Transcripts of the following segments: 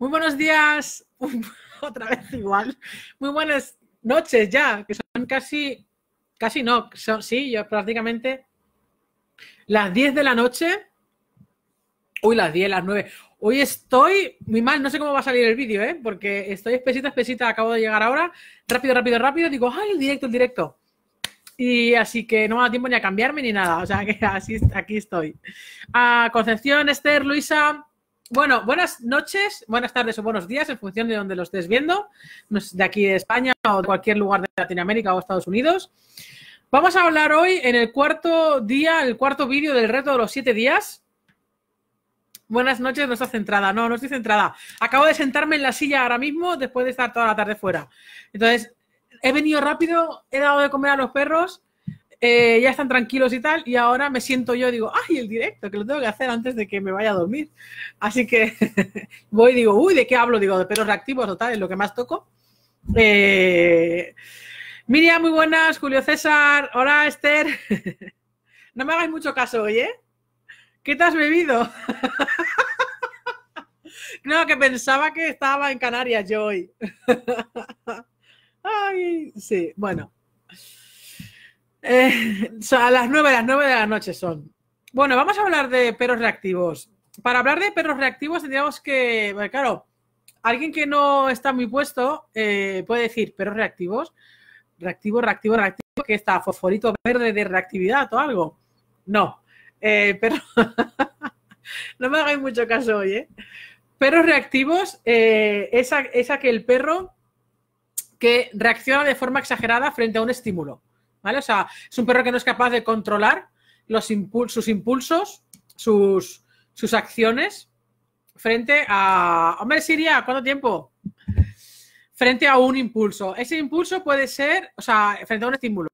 Muy buenos días, otra vez igual. Muy buenas noches ya, que son casi, casi no, son, sí, yo prácticamente las 10 de la noche. Hoy las 10, las 9. Hoy estoy muy mal, no sé cómo va a salir el vídeo, ¿eh? porque estoy espesita, espesita, acabo de llegar ahora. Rápido, rápido, rápido, digo, ay, el directo, el directo. Y así que no me da tiempo ni a cambiarme ni nada, o sea que así, aquí estoy. A Concepción, Esther, Luisa, bueno, buenas noches, buenas tardes o buenos días, en función de donde lo estés viendo, de aquí de España o de cualquier lugar de Latinoamérica o Estados Unidos. Vamos a hablar hoy en el cuarto día, el cuarto vídeo del reto de los siete días. Buenas noches, no estás centrada, no, no estoy centrada. Acabo de sentarme en la silla ahora mismo después de estar toda la tarde fuera. Entonces, he venido rápido, he dado de comer a los perros eh, ya están tranquilos y tal, y ahora me siento yo, digo, ay, el directo, que lo tengo que hacer antes de que me vaya a dormir. Así que voy digo, uy, ¿de qué hablo? Digo, de perros reactivos, tal, es lo que más toco. Eh, Miriam, muy buenas, Julio César, hola Esther. no me hagáis mucho caso hoy, ¿eh? ¿Qué te has bebido? no, que pensaba que estaba en Canarias yo hoy. ay, sí, bueno. Eh, a las nueve las nueve de la noche son. Bueno, vamos a hablar de perros reactivos. Para hablar de perros reactivos tendríamos que, claro, alguien que no está muy puesto eh, puede decir perros reactivos, reactivo, reactivo, reactivo, que está fosforito verde de reactividad o algo. No, eh, no me hagáis mucho caso hoy. Perros reactivos es aquel perro que reacciona de forma exagerada frente a un estímulo. ¿vale? O sea, es un perro que no es capaz de controlar los sus impulsos, sus, acciones frente a... Hombre, Siria, ¿cuánto tiempo? Frente a un impulso. Ese impulso puede ser, o sea, frente a un estímulo.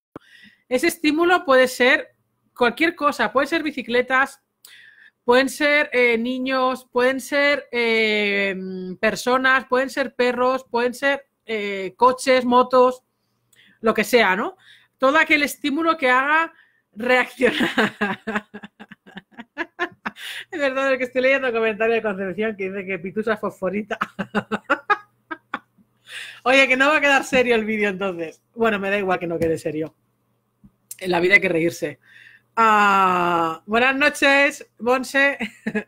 Ese estímulo puede ser cualquier cosa, pueden ser bicicletas, pueden ser eh, niños, pueden ser eh, personas, pueden ser perros, pueden ser eh, coches, motos, lo que sea, ¿no? todo aquel estímulo que haga reaccionar. es verdad, que estoy leyendo comentarios de Concepción que dice que pitusa fosforita. Oye, que no va a quedar serio el vídeo entonces. Bueno, me da igual que no quede serio. En la vida hay que reírse. Ah, buenas noches, Bonse.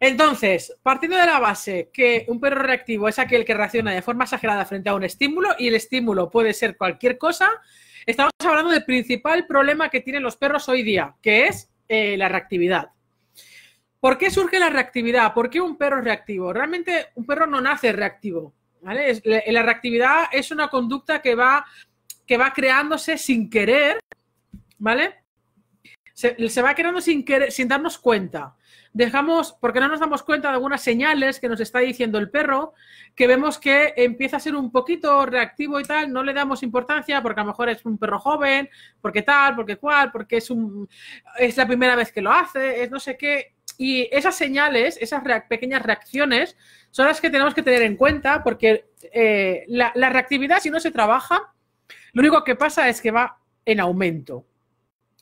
Entonces, partiendo de la base que un perro reactivo es aquel que reacciona de forma exagerada frente a un estímulo y el estímulo puede ser cualquier cosa, Estamos hablando del principal problema que tienen los perros hoy día, que es eh, la reactividad. ¿Por qué surge la reactividad? ¿Por qué un perro es reactivo? Realmente un perro no nace reactivo. ¿vale? la, reactividad es una conducta que va, que va creándose sin querer, ¿vale? se, va quedando sin, sin darnos cuenta. Dejamos, porque no nos damos cuenta de algunas señales que nos está diciendo el perro, que vemos que empieza a ser un poquito reactivo y tal, no le damos importancia porque a lo mejor es un perro joven, porque tal, porque cual, porque es, un, es la primera vez que lo hace, es no sé qué. Y esas señales, esas pequeñas reacciones, son las que tenemos que tener en cuenta porque eh, la, la reactividad, si no se trabaja, lo único que pasa es que va en aumento.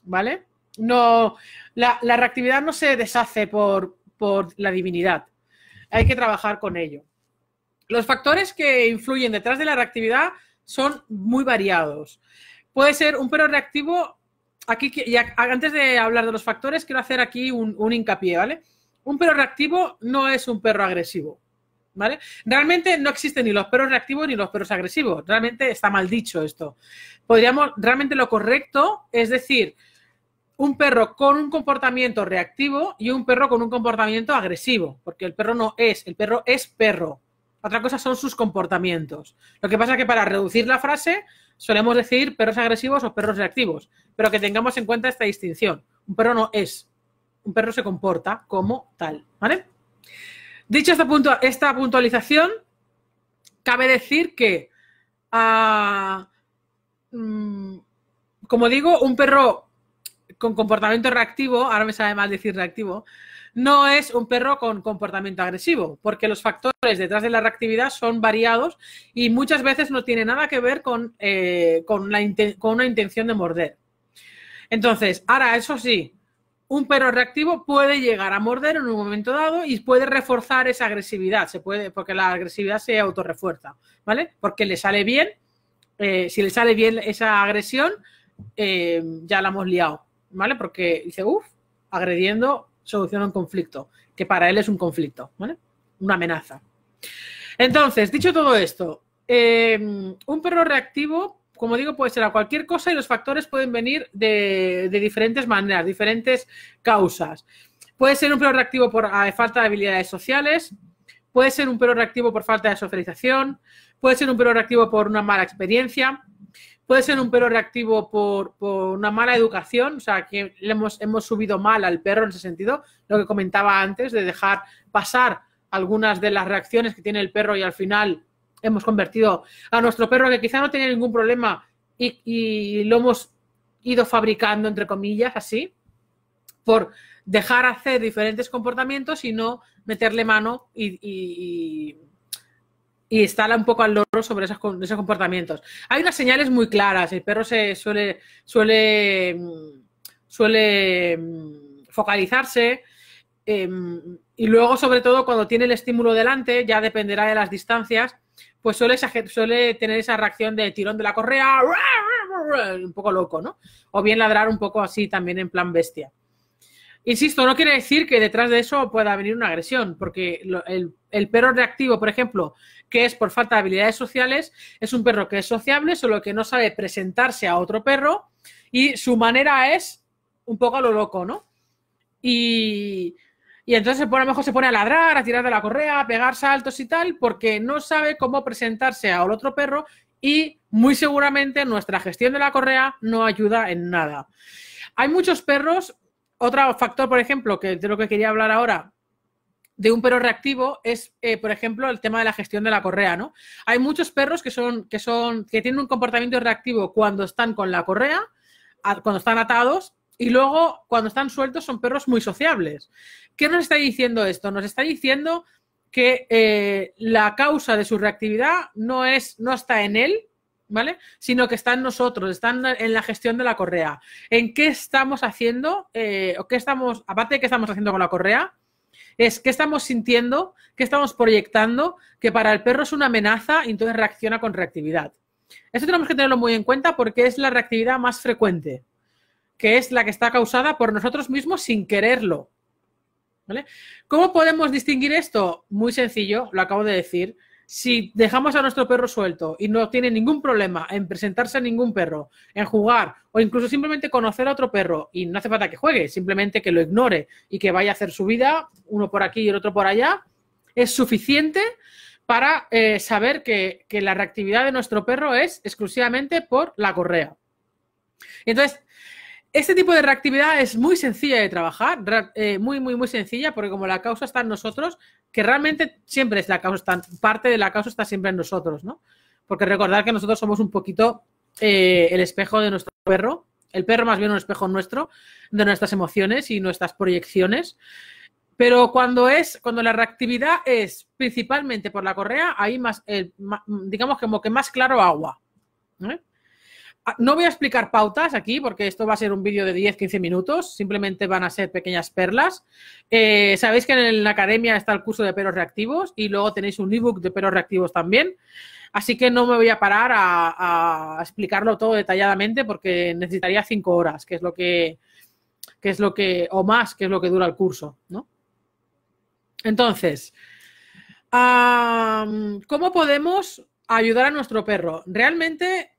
¿Vale? no, la, reactividad no se deshace por, la divinidad. Hay que trabajar con ello. Los factores que influyen detrás de la reactividad son muy variados. Puede ser un perro reactivo. Aquí, antes de hablar de los factores, quiero hacer aquí un, hincapié, ¿vale? Un perro reactivo no es un perro agresivo. ¿Vale? Realmente no existen ni los perros reactivos ni los perros agresivos. Realmente está mal dicho esto. Podríamos, realmente lo correcto es decir, un perro con un comportamiento reactivo y un perro con un comportamiento agresivo, porque el perro no es, el perro es perro. Otra cosa son sus comportamientos. Lo que pasa es que para reducir la frase solemos decir perros agresivos o perros reactivos, pero que tengamos en cuenta esta distinción. Un perro no es, un perro se comporta como tal, ¿vale? Dicho esta, punto, esta puntualización, cabe decir que, ah, mm, como digo, un perro con comportamiento reactivo, ahora me sabe mal decir reactivo, no es un perro con comportamiento agresivo, porque los factores detrás de la reactividad son variados y muchas veces no tiene nada que ver con, eh, con, la con una intención de morder. Entonces, ahora, eso sí, un perro reactivo puede llegar a morder en un momento dado y puede reforzar esa agresividad, se puede, porque la agresividad se autorrefuerza, ¿vale? Porque le sale bien, eh, si le sale bien esa agresión, eh, ya la hemos liado. ¿vale? Porque dice, uff, agrediendo soluciona un conflicto, que para él es un conflicto, ¿vale? Una amenaza. Entonces, dicho todo esto, em, un perro reactivo, como digo, puede ser a cualquier cosa y los factores pueden venir de, diferentes maneras, diferentes causas. Puede ser un perro reactivo por eh, falta de habilidades sociales, puede ser un perro reactivo por falta de socialización, puede ser un perro reactivo por una mala experiencia, Puede ser un perro reactivo por, una mala educación, o sea, que le hemos, hemos subido mal al perro en ese sentido, lo que comentaba antes, de dejar pasar algunas de las reacciones que tiene el perro y al final hemos convertido a nuestro perro que quizá no tenía ningún problema y, lo hemos ido fabricando, entre comillas, así, por dejar hacer diferentes comportamientos y no meterle mano y, y instala un poco al loro sobre esos, esos, comportamientos. Hay unas señales muy claras. El perro se suele, suele, mm, suele mm, focalizarse. Em, y luego, sobre todo, cuando tiene el estímulo delante, ya dependerá de las distancias, pues suele, suele tener esa reacción de tirón de la correa, un poco loco, ¿no? O bien ladrar un poco así también en plan bestia. Insisto, no quiere decir que detrás de eso pueda venir una agresión, porque el, perro reactivo, por ejemplo, que es por falta de habilidades sociales, es un perro que es sociable, solo que no sabe presentarse a otro perro y su manera es un poco a lo loco, ¿no? Y, y entonces a lo mejor se pone a ladrar, a tirar de la correa, a pegar saltos y tal, porque no sabe cómo presentarse al otro perro y muy seguramente nuestra gestión de la correa no ayuda en nada. Hay muchos perros otro factor, por ejemplo, que de lo que quería hablar ahora, de un perro reactivo es, eh, por ejemplo, el tema de la gestión de la correa, ¿no? Hay muchos perros que son, que son, que tienen un comportamiento reactivo cuando están con la correa, cuando están atados, y luego cuando están sueltos son perros muy sociables. ¿Qué nos está diciendo esto? Nos está diciendo que eh, la causa de su reactividad no es, no está en él, ¿vale? Sino que está en nosotros, está en la gestión de la correa. ¿En qué estamos haciendo? Eh, o qué estamos, aparte de qué estamos haciendo con la correa, es qué estamos sintiendo, qué estamos proyectando, que para el perro es una amenaza y entonces reacciona con reactividad. Esto tenemos que tenerlo muy en cuenta porque es la reactividad más frecuente, que es la que está causada por nosotros mismos sin quererlo. ¿Cómo podemos distinguir esto? Muy sencillo, lo acabo de decir si dejamos a nuestro perro suelto y no tiene ningún problema en presentarse a ningún perro, en jugar o incluso simplemente conocer a otro perro y no hace falta que juegue, simplemente que lo ignore y que vaya a hacer su vida, uno por aquí y el otro por allá, es suficiente para eh, saber que, la reactividad de nuestro perro es exclusivamente por la correa. Entonces, este tipo de reactividad es muy sencilla de trabajar, eh, muy, muy, muy sencilla, porque como la causa está en nosotros, que realmente siempre es la causa, parte de la causa está siempre en nosotros, ¿no? Porque recordar que nosotros somos un poquito eh, el espejo de nuestro perro, el perro más bien un espejo nuestro, de nuestras emociones y nuestras proyecciones. Pero cuando es, cuando la reactividad es principalmente por la correa, hay más, digamos como que más claro agua. ¿eh? Ah, no voy a explicar pautas aquí porque esto va a ser un vídeo de 10-15 minutos, simplemente van a ser pequeñas perlas. Eh, sabéis que en la academia está el curso de perros reactivos y luego tenéis un ebook de perros reactivos también. Así que no me voy a parar a, explicarlo todo detalladamente porque necesitaría 5 horas, que es lo que, que es lo que, o más, que es lo que dura el curso, Entonces, ¿cómo podemos ayudar a nuestro perro? Realmente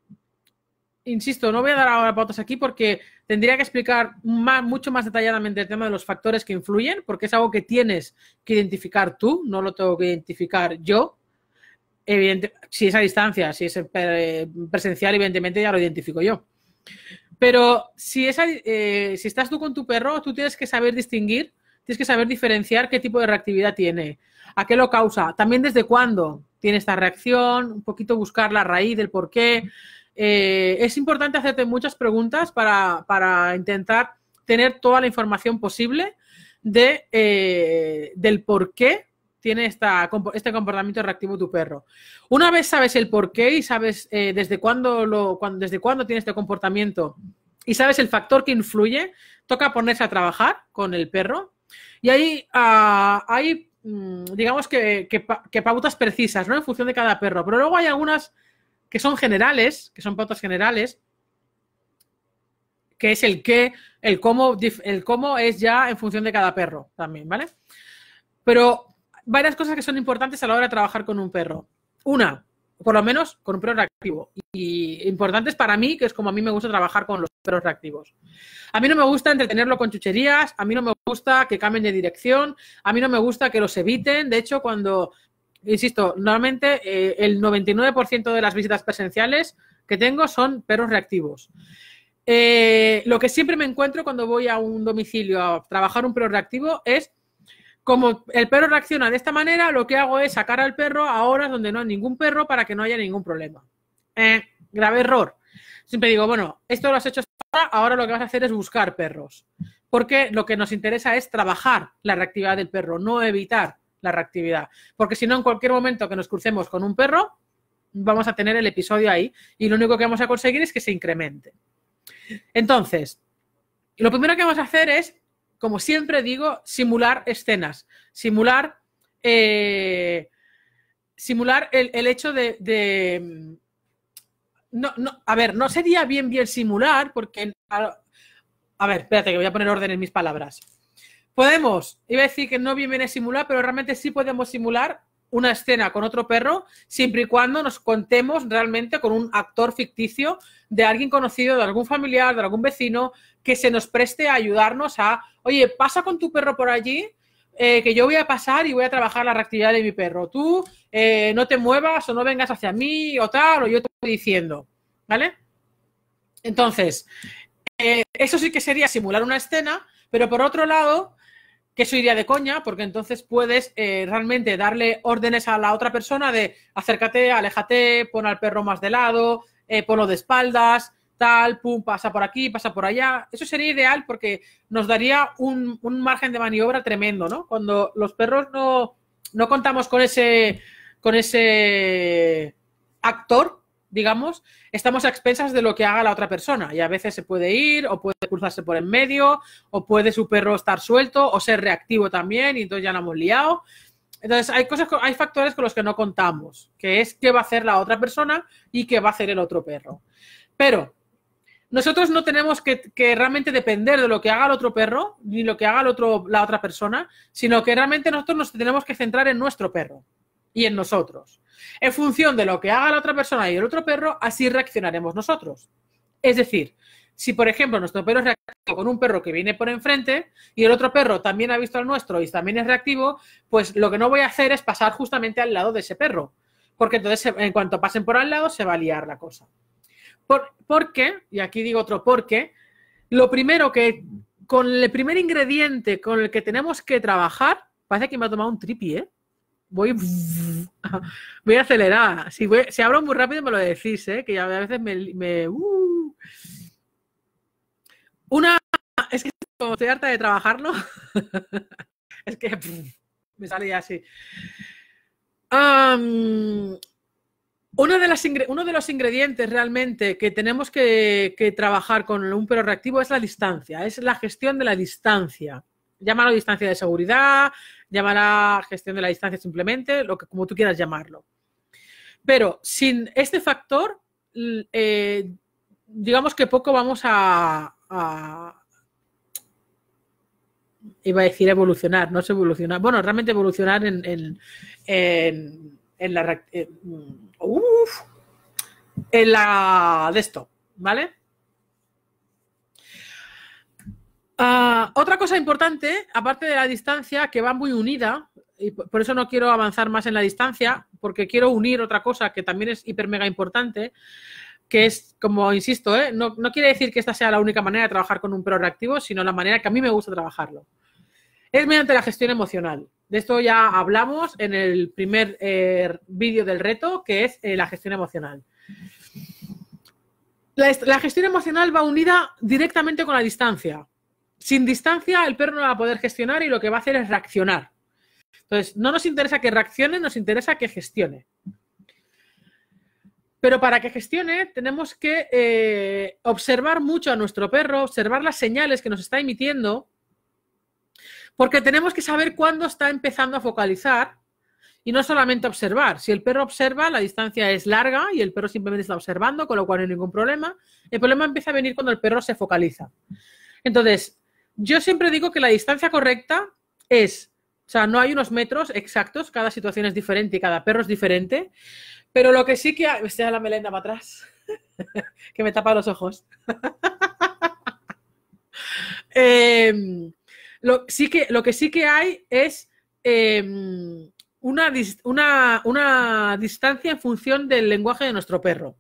insisto, no voy a dar ahora pautas aquí porque tendría que explicar más, mucho más detalladamente el tema de los factores que influyen, porque es algo que tienes que identificar tú, no lo tengo que identificar yo. si es a distancia, si es eh, presencial, evidentemente ya lo identifico yo. Pero si, eh, si estás tú con tu perro, tú tienes que saber distinguir, tienes que saber diferenciar qué tipo de reactividad tiene, a qué lo causa, también desde cuándo tiene esta reacción, un poquito buscar la raíz del por qué. Eh, es importante hacerte muchas preguntas para, intentar tener toda la información posible de, eh, del por qué tiene este comportamiento reactivo tu perro. Una vez sabes el por qué y sabes eh, desde, cuándo lo, desde cuándo tiene este comportamiento y sabes el factor que influye, toca ponerse a trabajar con el perro. Y ahí ah, hay, mm, digamos que pautas precisas, ¿no? En función de cada perro. Pero luego hay algunas que son generales, que son pautas generales, que es el qué, el cómo, el cómo es ya en función de cada perro también, ¿vale? Pero varias cosas que son importantes a la hora de trabajar con un perro. Una, por lo menos con un perro reactivo. Y importantes para mí, que es como a mí me gusta trabajar con los perros reactivos. A mí no me gusta entretenerlo con chucherías, a mí no me gusta que cambien de dirección, a mí no me gusta que los eviten. De hecho, cuando Insisto, normalmente eh, el 99% de las visitas presenciales que tengo son perros reactivos. Eh, lo que siempre me encuentro cuando voy a un domicilio a trabajar un perro reactivo es como el perro reacciona de esta manera, lo que hago es sacar al perro a horas donde no hay ningún perro para que no haya ningún problema. Eh, grave error. Siempre digo, bueno, esto lo has hecho ahora, ahora lo que vas a hacer es buscar perros. Porque lo que nos interesa es trabajar la reactividad del perro, no evitar la reactividad. Porque si no, en cualquier momento que nos crucemos con un perro, vamos a tener el episodio ahí y lo único que vamos a conseguir es que se incremente. Entonces, lo primero que vamos a hacer es, como siempre digo, simular escenas, simular, eh, simular el, el, hecho de... no, no, a ver, no sería bien bien simular porque... A, a ver, espérate que voy a poner orden en mis palabras. Podemos, iba a decir que no bien viene a simular, pero realmente sí podemos simular una escena con otro perro, siempre y cuando nos contemos realmente con un actor ficticio de alguien conocido, de algún familiar, de algún vecino, que se nos preste a ayudarnos a, oye, pasa con tu perro por allí, eh, que yo voy a pasar y voy a trabajar la reactividad de mi perro. Tú eh, no te muevas o no vengas hacia mí o tal, o yo te estoy diciendo, ¿vale? Entonces, eh, eso sí que sería simular una escena, pero por otro lado, que eso iría de coña, porque entonces puedes eh, realmente darle órdenes a la otra persona de acércate, aléjate, pon al perro más de lado, eh, ponlo de espaldas, tal, pum, pasa por aquí, pasa por allá. Eso sería ideal porque nos daría un, margen de maniobra tremendo, ¿no? Cuando los perros no, no contamos con ese, con ese actor digamos, estamos a expensas de lo que haga la otra persona. Y a veces se puede ir, o puede cruzarse por en medio, o puede su perro estar suelto, o ser reactivo también, y entonces ya no hemos liado. Entonces, hay cosas, hay factores con los que no contamos, que es qué va a hacer la otra persona y qué va a hacer el otro perro. Pero nosotros no tenemos que, realmente depender de lo que haga el otro perro ni lo que haga la otra persona, sino que realmente nosotros nos tenemos que centrar en nuestro perro y en nosotros. En función de lo que haga la otra persona y el otro perro, así reaccionaremos nosotros. Es decir, si por ejemplo nuestro perro es reactivo con un perro que viene por enfrente y el otro perro también ha visto al nuestro y también es reactivo, pues lo que no voy a hacer es pasar justamente al lado de ese perro, porque entonces en cuanto pasen por al lado se va a liar la cosa. Por, porque, y aquí digo otro porque, lo primero que, con el primer ingrediente con el que tenemos que trabajar, parece que me ha tomado un tripi, ¿eh? voy, voy acelerada. Si, se muy rápido me lo decís, ¿eh? que ya a veces me... Uh. Una... Es que estoy harta de trabajarlo, es que me sale así. de uno de los ingredientes realmente que tenemos que, que trabajar con un perro reactivo es la distancia, es la gestión de la distancia llámalo distancia de seguridad, llámala gestión de la distancia simplemente, lo que, como tú quieras llamarlo. Pero sin este factor, eh, digamos que poco vamos a, iba a decir evolucionar, no se evoluciona, bueno, realmente evolucionar en, la, en, en la de esto, ¿vale? Ah, otra cosa importante, aparte de la distancia, que va muy unida, y por eso no quiero avanzar más en la distancia, porque quiero unir otra cosa que también es hiper mega importante, que es, como insisto, ¿eh? no, quiere decir que esta sea la única manera de trabajar con un pro reactivo, sino la manera que a mí me gusta trabajarlo. Es mediante la gestión emocional. De esto ya hablamos en el primer eh, vídeo del reto, que es eh, la gestión emocional. la gestión emocional va unida directamente con la distancia sin distancia el perro no va a poder gestionar y lo que va a hacer es reaccionar. Entonces, no nos interesa que reaccione, nos interesa que gestione. Pero para que gestione tenemos que eh, observar mucho a nuestro perro, observar las señales que nos está emitiendo, porque tenemos que saber cuándo está empezando a focalizar y no solamente observar. Si el perro observa, la distancia es larga y el perro simplemente está observando, con lo cual no hay ningún problema. El problema empieza a venir cuando el perro se focaliza. Entonces, yo siempre digo que la distancia correcta es, o sea, no hay unos metros exactos, cada situación es diferente y cada perro es diferente, pero lo que sí que... Hay, la melenda para atrás, que me tapa los ojos. Em, lo, sí que, lo que sí que hay es em, una distancia en función del lenguaje de nuestro perro.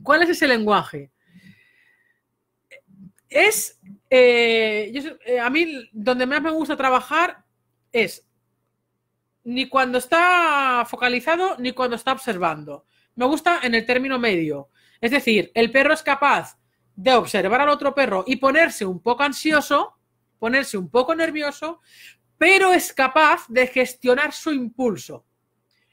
¿Cuál es ese lenguaje? es, eh, eh, a mí donde más me gusta trabajar es ni cuando está focalizado ni cuando está observando. Me gusta en el término medio. Es decir, el perro es capaz de observar al otro perro y ponerse un poco ansioso, ponerse un poco nervioso, pero es capaz de gestionar su impulso.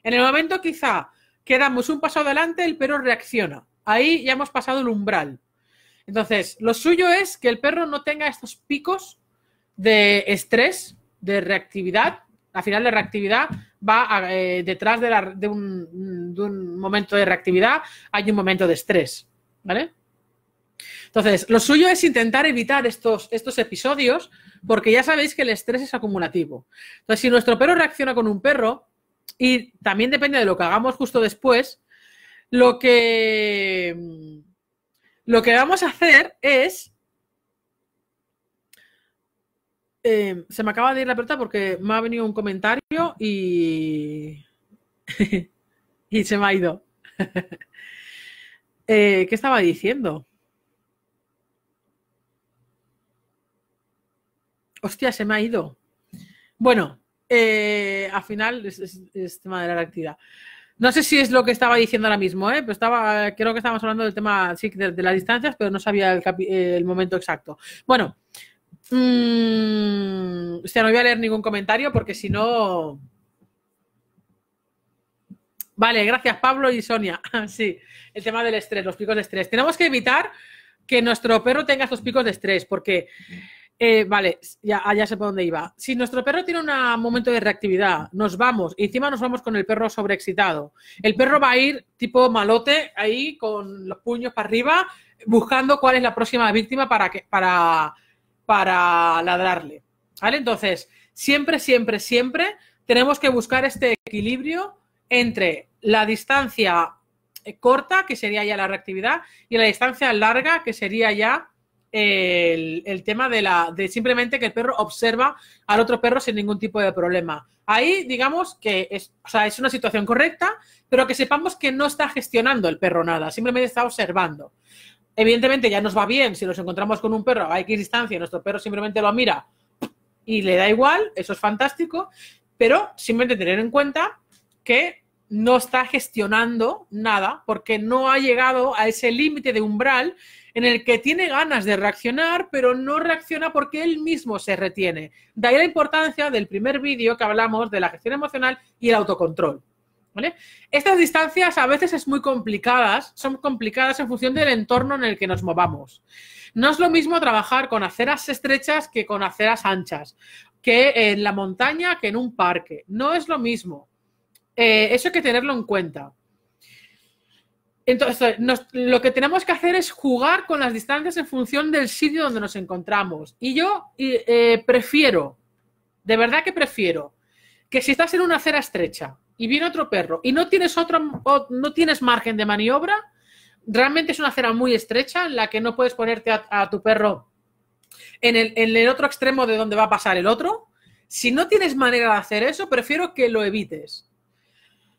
En el momento quizá que damos un paso adelante, el perro reacciona. Ahí ya hemos pasado el umbral. Entonces, lo suyo es que el perro no tenga estos picos de estrés, de reactividad. Al final, la reactividad va eh, detrás de, un, momento de reactividad, hay un momento de estrés. ¿Vale? Entonces, lo suyo es intentar evitar estos, estos episodios, porque ya sabéis que el estrés es acumulativo. Entonces, si nuestro perro reacciona con un perro, y también depende de lo que hagamos justo después, lo que lo que vamos a hacer es... Em, se me acaba de ir la pelota porque me ha venido un comentario y... y se me ha ido. Eh, ¿Qué estaba diciendo? Hostia, se me ha ido. Bueno, eh, al final es, tema de la actividad. No sé si es lo que estaba diciendo ahora mismo, ¿eh? pero estaba, creo que estábamos hablando del tema de, las distancias, pero no sabía el, eh, momento exacto. Bueno, mm, o sea, no voy a leer ningún comentario porque si no... Vale, gracias Pablo y Sonia. Ah, sí, el tema del estrés, los picos de estrés. Tenemos que evitar que nuestro perro tenga estos picos de estrés porque... Eh, vale, ya, ya, sé por dónde iba. Si nuestro perro tiene un momento de reactividad, nos vamos, encima nos vamos con el perro sobreexcitado. El perro va a ir tipo malote ahí con los puños para arriba, buscando cuál es la próxima víctima para, que, para, para ladrarle. ¿Vale? Entonces, siempre, siempre, siempre tenemos que buscar este equilibrio entre la distancia corta, que sería ya la reactividad, y la distancia larga, que sería ya el, tema de, la, de simplemente que el perro observa al otro perro sin ningún tipo de problema. Ahí, digamos que es, es una situación correcta, pero que sepamos que no está gestionando el perro nada, simplemente está observando. Evidentemente ya nos va bien si nos encontramos con un perro a X distancia y nuestro perro simplemente lo mira y le da igual, eso es fantástico, pero simplemente tener en cuenta que no está gestionando nada porque no ha llegado a ese límite de umbral en el que tiene ganas de reaccionar, pero no reacciona porque él mismo se retiene. De ahí la importancia del primer vídeo que hablamos de la gestión emocional y el autocontrol. ¿Vale? Estas distancias a veces es muy complicadas, son complicadas en función del entorno en el que nos movamos. No es lo mismo trabajar con aceras estrechas que con aceras anchas, que en la montaña que en un parque. No es lo mismo. Eh, eso hay que tenerlo en cuenta. Entonces, lo que tenemos que hacer es jugar con las distancias en función del sitio donde nos encontramos. Y yo eh, prefiero, de verdad que prefiero, que si estás en una acera estrecha y viene otro perro y no tienes, otro, no tienes margen de maniobra, realmente es una acera muy estrecha en la que no puedes ponerte a, tu perro en el, en el otro extremo de donde va a pasar el otro. Si no tienes manera de hacer eso, prefiero que lo evites.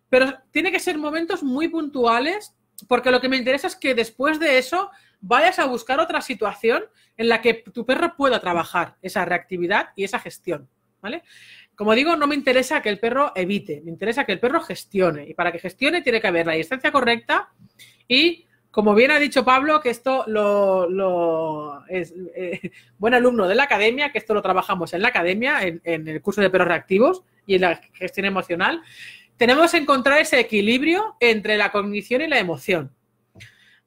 Pero tiene que ser momentos muy puntuales porque lo que me interesa es que después de eso vayas a buscar otra situación en la que tu perro pueda trabajar esa reactividad y esa gestión. ¿Vale? Como digo, no me interesa que el perro evite, me interesa que el perro gestione. Y para que gestione tiene que haber la distancia correcta y, como bien ha dicho Pablo, que esto lo, es eh, buen alumno de la academia, que esto lo trabajamos en la academia, en, en el curso de perros reactivos y en la gestión emocional, tenemos que encontrar ese equilibrio entre la cognición y la emoción.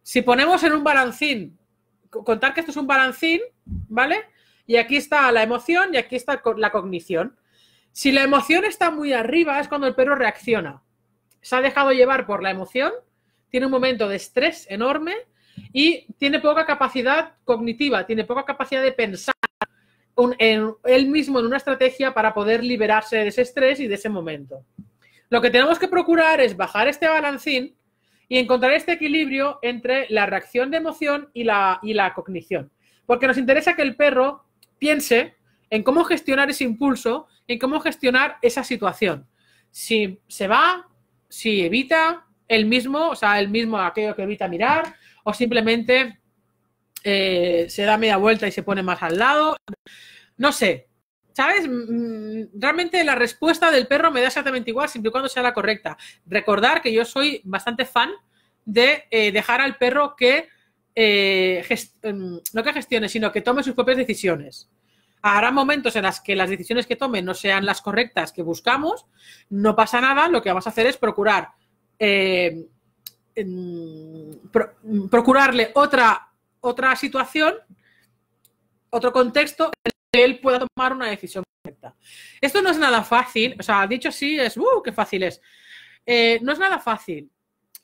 Si ponemos en un balancín, contar que esto es un balancín, ¿vale? Y aquí está la emoción y aquí está la cognición. Si la emoción está muy arriba es cuando el perro reacciona. Se ha dejado llevar por la emoción, tiene un momento de estrés enorme y tiene poca capacidad cognitiva, tiene poca capacidad de pensar en, él mismo en una estrategia para poder liberarse de ese estrés y de ese momento. Lo que tenemos que procurar es bajar este balancín y encontrar este equilibrio entre la reacción de emoción y la, y la cognición. Porque nos interesa que el perro piense en cómo gestionar ese impulso, en cómo gestionar esa situación. Si se va, si evita, el mismo, o sea, el mismo aquello que evita mirar, o simplemente eh, se da media vuelta y se pone más al lado. No sé, ¿Sabes? Mm, mm, realmente la respuesta del perro me da exactamente igual, siempre y cuando sea la correcta. Recordar que yo soy bastante fan de eh, dejar al perro que, eh, em, no que gestione, sino que tome sus propias decisiones. Habrá momentos en las que las decisiones que tome no sean las correctas que buscamos, no pasa nada, lo que vamos a hacer es procurar, eh, em, mm, procurarle otra, otra situación, otro contexto él pueda tomar una decisión correcta. Esto no es nada fácil, o sea, dicho así es, ¡uh, qué fácil es! Eh, no es nada fácil.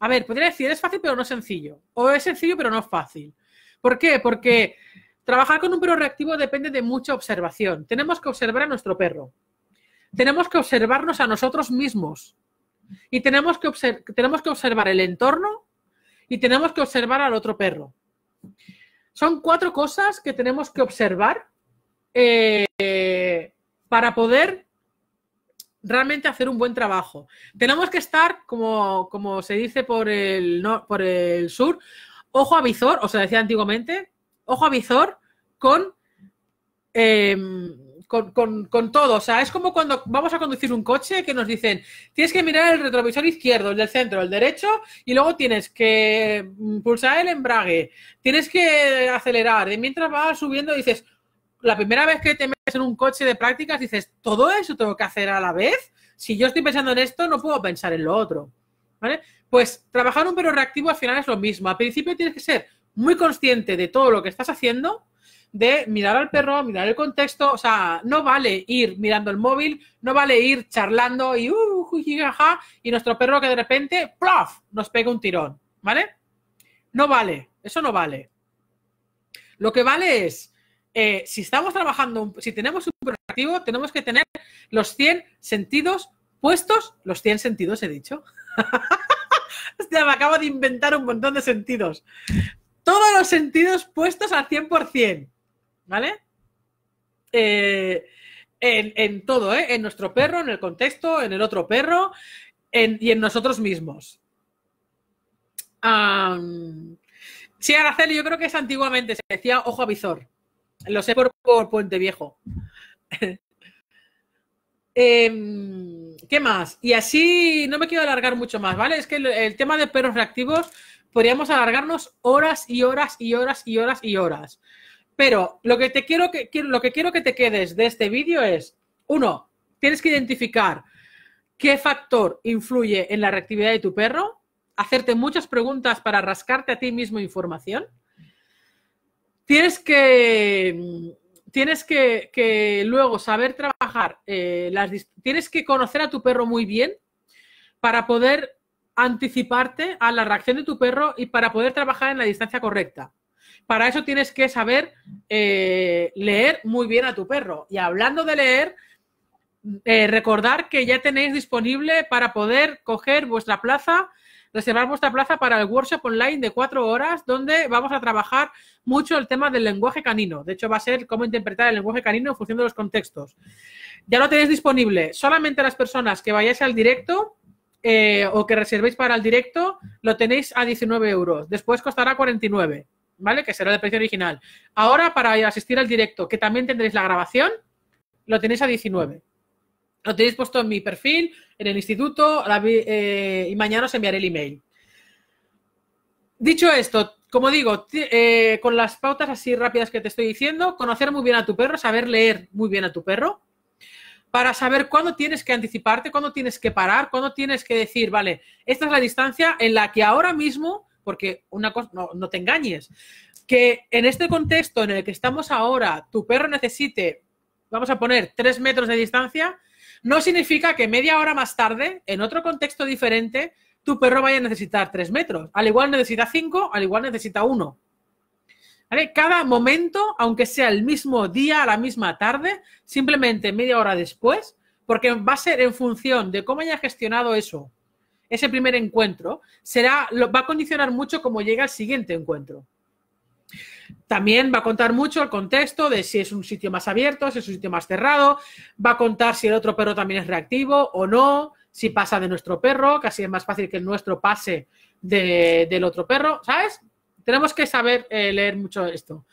A ver, podría decir, es fácil pero no es sencillo, o es sencillo pero no es fácil. ¿Por qué? Porque trabajar con un perro reactivo depende de mucha observación. Tenemos que observar a nuestro perro, tenemos que observarnos a nosotros mismos y tenemos que, tenemos que observar el entorno y tenemos que observar al otro perro. Son cuatro cosas que tenemos que observar eh, para poder realmente hacer un buen trabajo. Tenemos que estar, como, se dice por el, por el sur, ojo a visor, o se decía antiguamente, ojo a visor con, em, con, con, con, todo. O sea, es como cuando vamos a conducir un coche que nos dicen, tienes que mirar el retrovisor izquierdo, el del centro, el derecho, y luego tienes que mm, pulsar el embrague, tienes que acelerar, y mientras vas subiendo dices, la primera vez que te metes en un coche de prácticas dices, todo eso tengo que hacer a la vez. Si yo estoy pensando en esto, no puedo pensar en lo otro. ¿Vale? Pues trabajar un perro reactivo al final es lo mismo. Al principio tienes que ser muy consciente de todo lo que estás haciendo, de mirar al perro, mirar el contexto, o sea, no vale ir mirando el móvil, no vale ir charlando y uh, y nuestro perro que de repente, ¡plaf!, nos pega un tirón, ¿vale? No vale, eso no vale. Lo que vale es eh, si estamos trabajando, si tenemos un objetivo, tenemos que tener los 100 sentidos puestos, los 100 sentidos he dicho. Hostia, me acabo de inventar un montón de sentidos. Todos los sentidos puestos al 100%, ¿vale? Eh, en, todo, ¿eh? En nuestro perro, en el contexto, en el otro perro y en nosotros mismos. sí, Araceli, yo creo que es antiguamente, se decía ojo a visor lo sé por, Puente Viejo. Em, ¿Qué más? Y así no me quiero alargar mucho más, ¿vale? Es que el, tema de perros reactivos podríamos alargarnos horas y horas y horas y horas y horas. Pero lo que te quiero que lo que quiero que te quedes de este vídeo es uno, tienes que identificar qué factor influye en la reactividad de tu perro, hacerte muchas preguntas para rascarte a ti mismo información tienes que tienes que, luego saber trabajar, eh, las, tienes que conocer a tu perro muy bien para poder anticiparte a la reacción de tu perro y para poder trabajar en la distancia correcta. Para eso tienes que saber eh, leer muy bien a tu perro. Y hablando de leer, eh, recordar que ya tenéis disponible para poder coger vuestra plaza reservar vuestra plaza para el workshop online de cuatro horas donde vamos a trabajar mucho el tema del lenguaje canino. De hecho, va a ser cómo interpretar el lenguaje canino en función de los contextos. Ya lo tenéis disponible. Solamente las personas que vayáis al directo eh, o que reservéis para el directo lo tenéis a 19 euros. Después costará 49, ¿vale? Que será el precio original. Ahora, para asistir al directo, que también tendréis la grabación, lo tenéis a 19. Lo tenéis puesto en mi perfil, en el instituto eh, y mañana os enviaré el email. Dicho esto, como digo, eh, con las pautas así rápidas que te estoy diciendo, conocer muy bien a tu perro, saber leer muy bien a tu perro, para saber cuándo tienes que anticiparte, cuándo tienes que parar, cuándo tienes que decir, vale, esta es la distancia en la que ahora mismo, porque una cosa, no, no, te engañes, que en este contexto en el que estamos ahora, tu perro necesite, vamos a poner, tres metros de distancia, no significa que media hora más tarde, en otro contexto diferente, tu perro vaya a necesitar tres metros. Al igual necesita cinco, al igual necesita uno. Cada momento, aunque sea el mismo día, a la misma tarde, simplemente media hora después, porque va a ser en función de cómo haya gestionado eso, ese primer encuentro, será, va a condicionar mucho cómo llega el siguiente encuentro. También va a contar mucho el contexto de si es un sitio más abierto, si es un sitio más cerrado, va a contar si el otro perro también es reactivo o no, si pasa de nuestro perro, casi es más fácil que el nuestro pase del otro perro, ¿sabes? Tenemos que saber eh, leer mucho esto.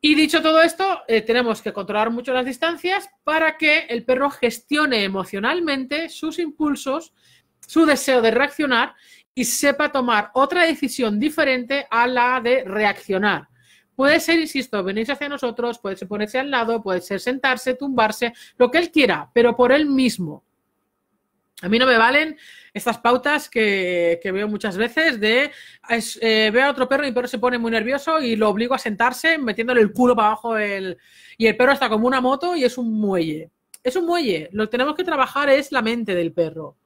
Y dicho todo esto, eh, tenemos que controlar mucho las distancias para que el perro gestione emocionalmente sus impulsos, su deseo de reaccionar y sepa tomar otra decisión diferente a la de reaccionar. Puede ser, insisto, venirse hacia nosotros, puede ser ponerse al lado, puede ser sentarse, tumbarse, lo que él quiera, pero por él mismo. A mí no me valen estas pautas que, veo muchas veces de eh, veo a otro perro y el perro se pone muy nervioso y lo obligo a sentarse metiéndole el culo para abajo el, y el perro está como una moto y es un muelle. Es un muelle, lo que tenemos que trabajar es la mente del perro.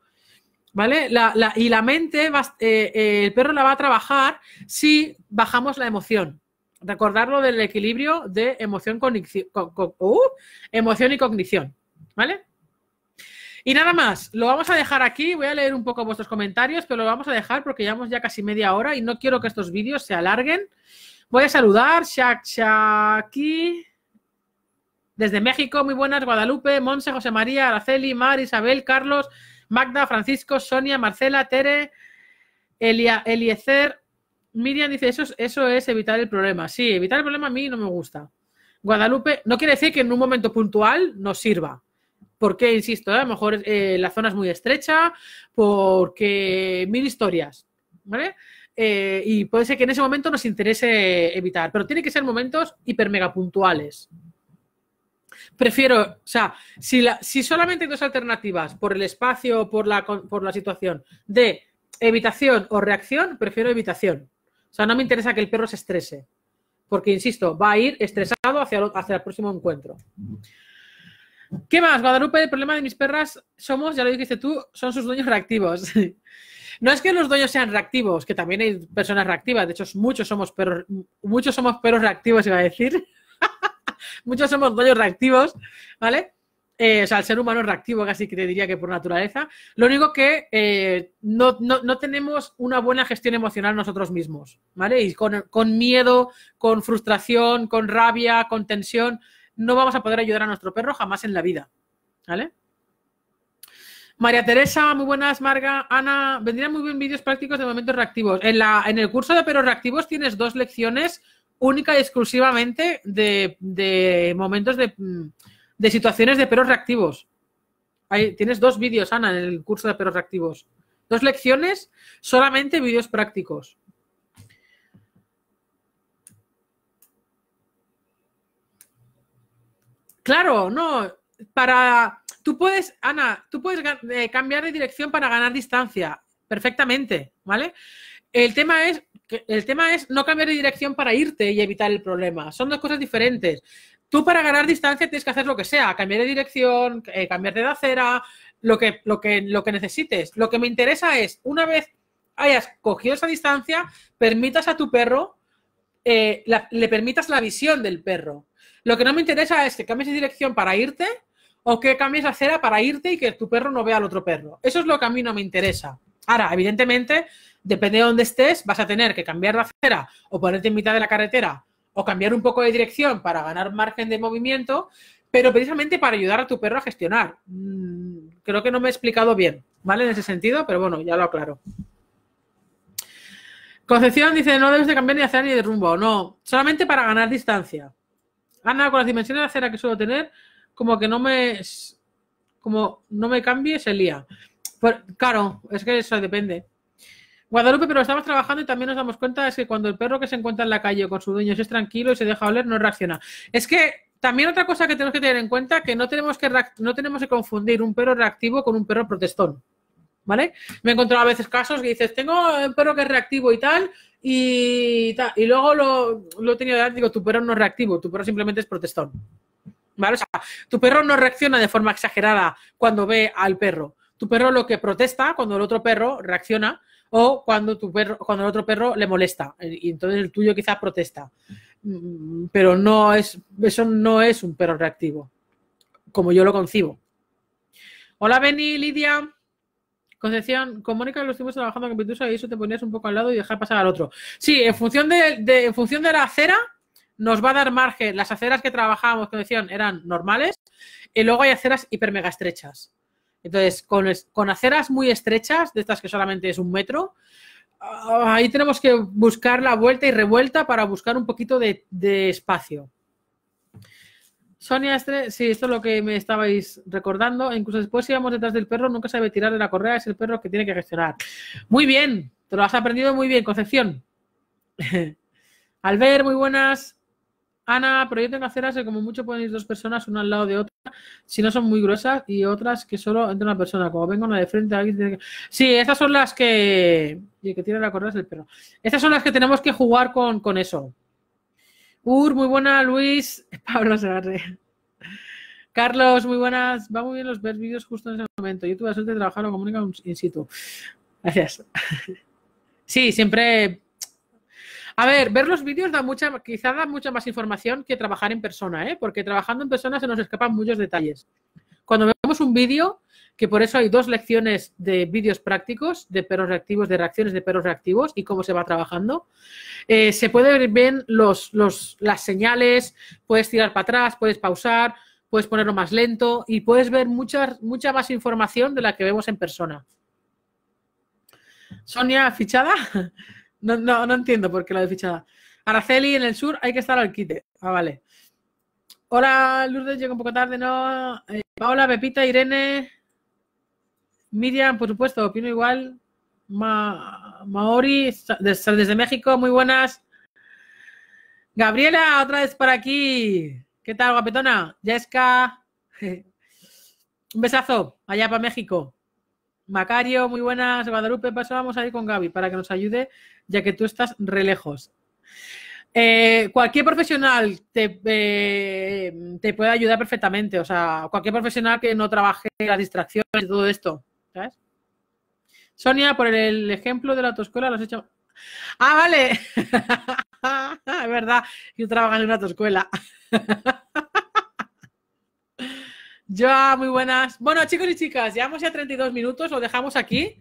¿Vale? y la mente, eh, eh, el perro la va a trabajar si bajamos la emoción. Recordarlo del equilibrio de emoción, uh, emoción y cognición. ¿Vale? Y nada más, lo vamos a dejar aquí. Voy a leer un poco vuestros comentarios, pero lo vamos a dejar porque llevamos ya casi media hora y no quiero que estos vídeos se alarguen. Voy a saludar Shak desde México. Muy buenas, Guadalupe, Monse, José María, Araceli, Mar, Isabel, Carlos. Magda, Francisco, Sonia, Marcela, Tere, Elia, Eliezer. Miriam dice, eso, eso es evitar el problema. Sí, evitar el problema a mí no me gusta. Guadalupe, no quiere decir que en un momento puntual nos sirva. Porque, insisto, a lo mejor eh, la zona es muy estrecha, porque mil historias, ¿vale? Eh, y puede ser que en ese momento nos interese evitar, pero tiene que ser momentos hiper mega puntuales. Prefiero, o sea, si, si solamente hay dos alternativas, por el espacio o por la, por la situación, de evitación o reacción, prefiero evitación. O sea, no me interesa que el perro se estrese, porque, insisto, va a ir estresado hacia, hacia el próximo encuentro. ¿Qué más, Guadalupe? El problema de mis perras somos, ya lo dijiste tú, son sus dueños reactivos. No es que los dueños sean reactivos, que también hay personas reactivas, de hecho muchos somos perros, muchos somos perros reactivos, iba a decir. Muchos somos dueños reactivos, ¿vale? Eh, o sea, el ser humano es reactivo, casi que te diría que por naturaleza. Lo único que eh, no, tenemos una buena gestión emocional nosotros mismos, ¿vale? Y con, miedo, con frustración, con rabia, con tensión, no vamos a poder ayudar a nuestro perro jamás en la vida, ¿vale? María Teresa, muy buenas, Marga. Ana, vendrían muy bien vídeos prácticos de momentos reactivos. En, la, en el curso de perros reactivos tienes dos lecciones única y exclusivamente de, momentos mm, de, situaciones de perros reactivos. Ahí, tienes dos vídeos, Ana, en el curso de perros reactivos. Dos lecciones, solamente vídeos prácticos. Claro, no, para... Tú puedes, Ana, tú puedes eh, cambiar de dirección para ganar distancia, perfectamente, ¿vale? El tema es el tema es no cambiar de dirección para irte y evitar el problema. Son dos cosas diferentes. Tú para ganar distancia tienes que hacer lo que sea, cambiar de dirección, cambiarte eh, cambiar de acera, lo que, lo, que, lo que necesites. Lo que me interesa es, una vez hayas cogido esa distancia, permitas a tu perro, eh, le permitas la visión del perro. Lo que no me interesa es que cambies de dirección para irte o que cambies la acera para irte y que tu perro no vea al otro perro. Eso es lo que a mí no me interesa. Ahora, evidentemente, depende de dónde estés, vas a tener que cambiar la acera o ponerte en mitad de la carretera o cambiar un poco de dirección para ganar margen de movimiento, pero precisamente para ayudar a tu perro a gestionar. Mm, creo que no me he explicado bien, ¿vale? En ese sentido, pero bueno, ya lo aclaro. Concepción dice, no debes de cambiar ni de acera ni de rumbo, no, solamente para ganar distancia. Ana, con las dimensiones de acera que suelo tener, como que no me como no me cambie, se Pero, claro, es que eso depende. Guadalupe, pero estamos trabajando y también nos damos cuenta es que cuando el perro que se encuentra en la calle con su dueño es tranquilo y se deja oler, no reacciona. Es que también otra cosa que tenemos que tener en cuenta que no tenemos que no tenemos que confundir un perro reactivo con un perro protestón. ¿Vale? Me he encontrado a veces casos que dices, tengo un perro que es reactivo y tal, y, y luego lo, he tenido dar, digo, tu perro no es reactivo, tu perro simplemente es protestón. ¿Vale? O sea, tu perro no reacciona de forma exagerada cuando ve al perro. Tu perro lo que protesta cuando el otro perro reacciona o cuando tu perro, cuando el otro perro le molesta, eh, y entonces el tuyo quizás protesta. Mm, mm, pero no es, eso no es un perro reactivo, como yo lo concibo. Hola Beni, Lidia. Concepción, con Mónica lo estuvimos trabajando con Pitusa y eso te ponías un poco al lado y dejar pasar al otro. Sí, en función de, en función de la acera, nos va a dar margen. Las aceras que trabajábamos, Concepción, eran normales, y luego hay aceras hiper mega estrechas. Entonces, con, con aceras muy estrechas, de estas que solamente es un metro, ah, ahí tenemos que buscar la vuelta y revuelta para buscar un poquito de, espacio. Sonia, sí, esto es lo que me estabais recordando. Incluso después si detrás del perro, nunca se debe tirar de la correa, es el perro que tiene que gestionar. Muy bien, te lo has aprendido muy bien, Concepción. Albert, muy buenas. Ana, proyecto en aceras que como mucho pueden ir dos personas, una al lado de otra, si no son muy gruesas, y otras que solo entre una persona. Como vengo una de frente, alguien tiene que... Sí, esas son las que... Y el que tiene la correa el perro. Estas son las que tenemos que jugar con, con eso. Ur, muy buena, Luis. Pablo agarre. Carlos, muy buenas. Va muy bien los ver vídeos justo en ese momento. Yo tuve suerte de trabajar o comunica in situ. Gracias. Sí, siempre a ver, ver los vídeos da mucha, quizá da mucha más información que trabajar en persona, ¿eh? porque trabajando en persona se nos escapan muchos detalles. Cuando vemos un vídeo, que por eso hay dos lecciones de vídeos prácticos de perros reactivos, de reacciones de perros reactivos y cómo se va trabajando. Eh, se pueden ver bien los, las señales, puedes tirar para atrás, puedes pausar, puedes ponerlo más lento y puedes ver mucha, mucha más información de la que vemos en persona. Sonia, fichada. No, no, entiendo por qué la de fichada. Araceli, en el sur hay que estar al quite. Ah, vale. Hola, Lourdes, llega un poco tarde, ¿no? Eh, Paola, Pepita, Irene, Miriam, por supuesto, opino igual. Maori, desde, desde México, muy buenas. Gabriela, otra vez por aquí. ¿Qué tal, guapetona? Jessica. Un besazo allá para México. Macario, muy buenas. Guadalupe, pasamos a ir con Gaby para que nos ayude ya que tú estás re lejos. Eh, cualquier profesional te, eh, te, puede ayudar perfectamente, o sea, cualquier profesional que no trabaje las distracciones y todo esto, Sonia, por el ejemplo de la autoescuela, lo has hecho. Ah, vale. es verdad, yo trabajo en una autoescuela. Ya, muy buenas. Bueno, chicos y chicas, llevamos ya 32 minutos, lo dejamos aquí.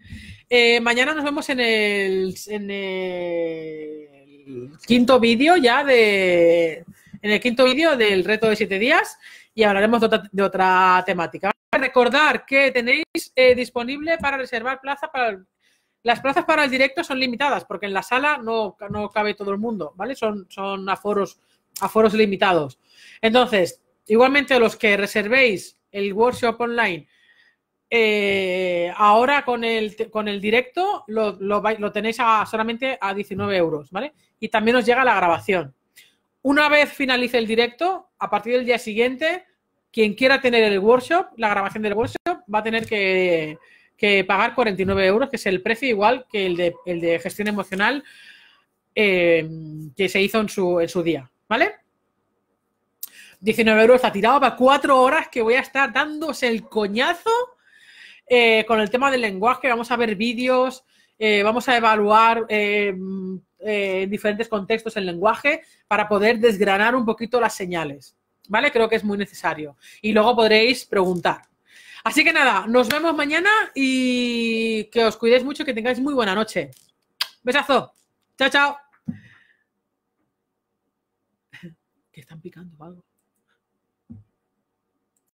Eh, mañana nos vemos en el, el quinto vídeo ya de en el quinto vídeo del reto de siete días y hablaremos de otra, temática. Recordar que tenéis eh, disponible para reservar plaza para las plazas para el directo son limitadas porque en la sala no, no cabe todo el mundo, ¿vale? Son, son aforos, aforos limitados. Entonces, Igualmente los que reservéis el workshop online, eh, ahora con el, con el directo lo, tenéis solamente a 19 euros, ¿vale? Y también os llega la grabación. Una vez finalice el directo, a partir del día siguiente, quien quiera tener el workshop, la grabación del workshop, va a tener que, pagar 49 euros, que es el precio igual que el de, el de gestión emocional eh, que se hizo en su, en su día, ¿vale? 19 euros está tirado para cuatro horas que voy a estar dándose el coñazo eh, con el tema del lenguaje. Vamos a ver vídeos, eh, vamos a evaluar eh, mm, en diferentes contextos el lenguaje para poder desgranar un poquito las señales. ¿Vale? Creo que es muy necesario. Y luego podréis preguntar. Así que nada, nos vemos mañana y que os cuidéis mucho, que tengáis muy buena noche. Besazo. Chao, chao. Que están picando algo.